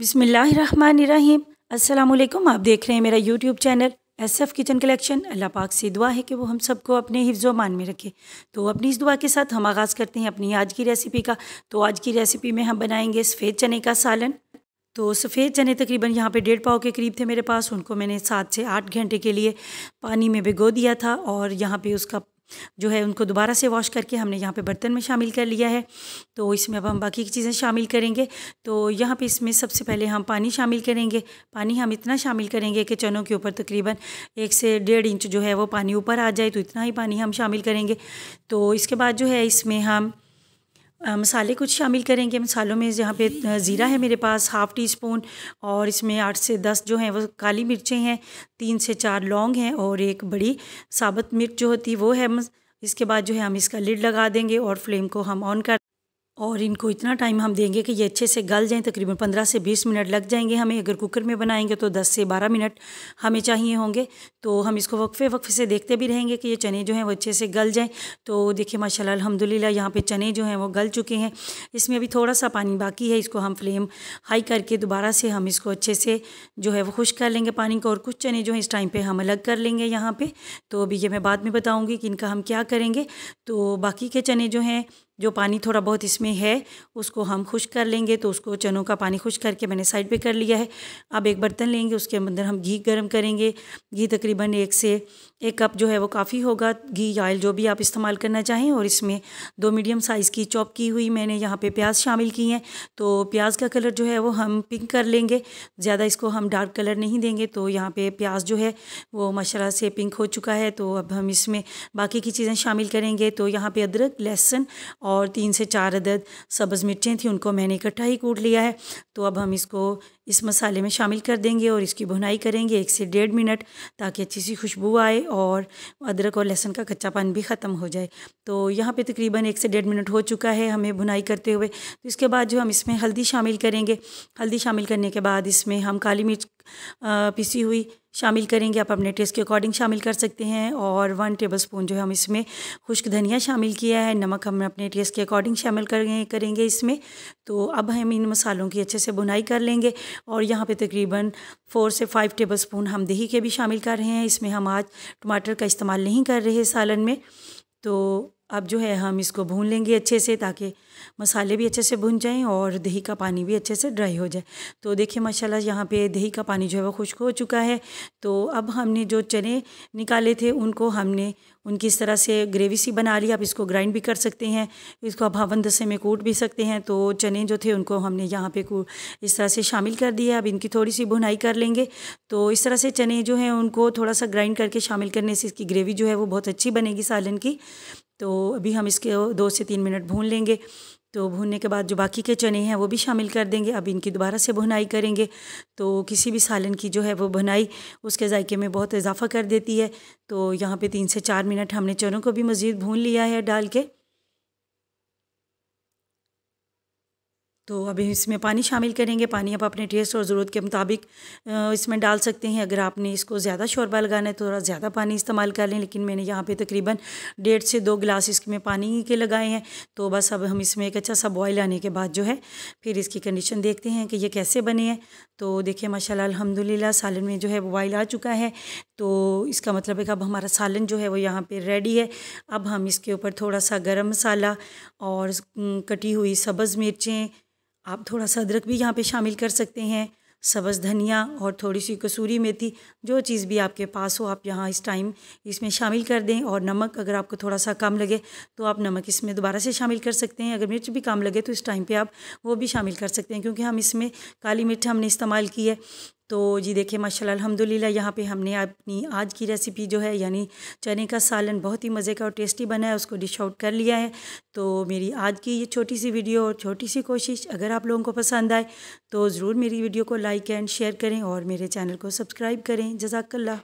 बिसमीम असलम आप देख रहे हैं मेरा YouTube channel S F kitchen collection अल्लाह पाक से दुआ है कि वो हम सबको अपने हिफ्ज़ मान में रखे तो अपनी इस दुआ के साथ हम आगाज़ करते हैं अपनी आज की रेसिपी का तो आज की रेसिपी में हम बनाएंगे सफ़ेद चने का सालन तो सफ़ेद चने तकरीबन यहाँ पे डेढ़ पाव के करीब थे मेरे पास उनको मैंने सात से आठ घंटे के लिए पानी में भिगो दिया था और यहाँ पे उसका जो है उनको दोबारा से वॉश करके हमने यहाँ पे बर्तन में शामिल कर लिया है तो इसमें अब हम बाकी की चीज़ें शामिल करेंगे तो यहाँ पे इसमें सबसे पहले हम पानी शामिल करेंगे पानी हम इतना शामिल करेंगे कि चनों के ऊपर तकरीबन एक से डेढ़ इंच जो है वो पानी ऊपर आ जाए तो इतना ही पानी हम शामिल करेंगे तो इसके बाद जो है इसमें हम मसाले कुछ शामिल करेंगे मसालों में जहाँ पे ज़ीरा है मेरे पास हाफ़ टी स्पून और इसमें आठ से दस जो हैं वो काली मिर्चें हैं तीन से चार लौंग हैं और एक बड़ी साबत मिर्च जो होती वो है इसके बाद जो है हम इसका लिड लगा देंगे और फ्लेम को हम ऑन कर और इनको इतना टाइम हम देंगे कि ये अच्छे से गल जाएँ तकरीबन पंद्रह से बीस मिनट लग जाएंगे हमें अगर कुकर में बनाएंगे तो दस से बारह मिनट हमें चाहिए होंगे तो हम इसको वक्फ़े वक्फ़े से देखते भी रहेंगे कि ये चने जो हैं वो अच्छे से गल जाएँ तो देखिए माशाल्लाह अल्हम्दुलिल्लाह यहाँ पे चने जो हैं वो गल चुके हैं इसमें अभी थोड़ा सा पानी बाकी है इसको हम फ्लेम हाई करके दोबारा से हम इसको अच्छे से जो है वो खुश कर लेंगे पानी को और कुछ चने जो हैं इस टाइम पर हम अलग कर लेंगे यहाँ पर तो अभी ये मैं बाद में बताऊँगी कि इनका हम क्या करेंगे तो बाकी के चने जो हैं जो पानी थोड़ा बहुत इसमें है उसको हम खुश कर लेंगे तो उसको चनों का पानी खुश करके मैंने साइड पे कर लिया है अब एक बर्तन लेंगे उसके अंदर हम घी गर्म करेंगे घी तकरीबन एक से एक कप जो है वो काफ़ी होगा घी या ऑयल जो भी आप इस्तेमाल करना चाहें और इसमें दो मीडियम साइज़ की चॉप की हुई मैंने यहाँ पर प्याज शामिल की हैं तो प्याज का कलर जो है वो हम पिंक कर लेंगे ज़्यादा इसको हम डार्क कलर नहीं देंगे तो यहाँ पर प्याज जो है वो मशरा से पिंक हो चुका है तो अब हम इसमें बाकी की चीज़ें शामिल करेंगे तो यहाँ पर अदरक लहसुन और और तीन से चार अदद सब्ज़ मिर्चें थी उनको मैंने इकट्ठा ही कूट लिया है तो अब हम इसको इस मसाले में शामिल कर देंगे और इसकी भुनाई करेंगे एक से डेढ़ मिनट ताकि अच्छी सी खुशबू आए और अदरक और लहसुन का कच्चापन भी ख़त्म हो जाए तो यहाँ पे तकरीबन एक से डेढ़ मिनट हो चुका है हमें भुनाई करते हुए तो इसके बाद जो हम इसमें हल्दी शामिल करेंगे हल्दी शामिल करने के बाद इसमें हम काली मिर्च पिसी हुई शामिल करेंगे आप अपने टेस्ट के अकॉर्डिंग शामिल कर सकते हैं और वन टेबल स्पून जो है हम इसमें खुश्क धनिया शामिल किया है नमक हम अपने टेस्ट के अकॉर्डिंग शामिल करेंगे करेंगे इसमें तो अब हम इन मसालों की अच्छे से बुनाई कर लेंगे और यहाँ पे तकरीबन फ़ोर से फाइव टेबल स्पून हम दही के भी शामिल कर रहे हैं इसमें हम आज टमाटर का इस्तेमाल नहीं कर रहे सालन में तो अब जो है हम इसको भून लेंगे अच्छे से ताकि मसाले भी अच्छे से भुन जाएं और दही का पानी भी अच्छे से ड्राई हो जाए तो देखिए माशाल्लाह यहाँ पे दही का पानी जो है वो खुश्क हो चुका है तो अब हमने जो चने निकाले थे उनको हमने उनकी इस तरह से ग्रेवी सी बना ली आप इसको ग्राइंड भी कर सकते हैं इसको आप हवन दस्से में कूट भी सकते हैं तो चने जो थे उनको हमने यहाँ पे इस तरह से शामिल कर दिया अब इनकी थोड़ी सी भुनाई कर लेंगे तो इस तरह से चने जो हैं उनको थोड़ा सा ग्राइंड करके शामिल करने से इसकी ग्रेवी जो है वो बहुत अच्छी बनेगी सालन की तो अभी हम इसके दो से तीन मिनट भून लेंगे तो भूनने के बाद जो बाकी के चने हैं वो भी शामिल कर देंगे अब इनकी दोबारा से भुनाई करेंगे तो किसी भी सालन की जो है वो भुनाई उसके जायके में बहुत इजाफा कर देती है तो यहाँ पे तीन से चार मिनट हमने चनों को भी मज़ीद भून लिया है डाल के तो अभी इसमें पानी शामिल करेंगे पानी आप अपने टेस्ट और ज़रूरत के मुताबिक इसमें डाल सकते हैं अगर आपने इसको ज़्यादा शोरबा लगाना है तो थोड़ा ज़्यादा पानी इस्तेमाल कर लें लेकिन मैंने यहाँ पे तकरीबन डेढ़ से दो गिलास इसमें पानी के लगाए हैं तो बस अब हम इसमें एक अच्छा सा बॉयल आने के बाद जो है फिर इसकी कंडीशन देखते हैं कि ये कैसे बने हैं तो देखिए माशा अलहमदिल्ला सालन में जो है बॉयल आ चुका है तो इसका मतलब है कि अब हमारा सालन जो है वो यहाँ पर रेडी है अब हम इसके ऊपर थोड़ा सा गर्म मसाला और कटी हुई सब्ज़ मिर्चें आप थोड़ा सा अदरक भी यहाँ पे शामिल कर सकते हैं सब्ज़ धनिया और थोड़ी सी कसूरी मेथी जो चीज़ भी आपके पास हो आप यहाँ इस टाइम इसमें शामिल कर दें और नमक अगर आपको थोड़ा सा कम लगे तो आप नमक इसमें दोबारा से शामिल कर सकते हैं अगर मिर्च भी कम लगे तो इस टाइम पे आप वो भी शामिल कर सकते हैं क्योंकि हम इसमें काली मिर्च हमने इस्तेमाल की है तो जी देखिए माशाल्लाह अल्हम्दुलिल्लाह यहाँ पे हमने अपनी आज की रेसिपी जो है यानी चने का सालन बहुत ही मज़े का और टेस्टी बना है उसको डिश आउट कर लिया है तो मेरी आज की ये छोटी सी वीडियो और छोटी सी कोशिश अगर आप लोगों को पसंद आए तो ज़रूर मेरी वीडियो को लाइक एंड शेयर करें और मेरे चैनल को सब्सक्राइब करें जजाकल्ला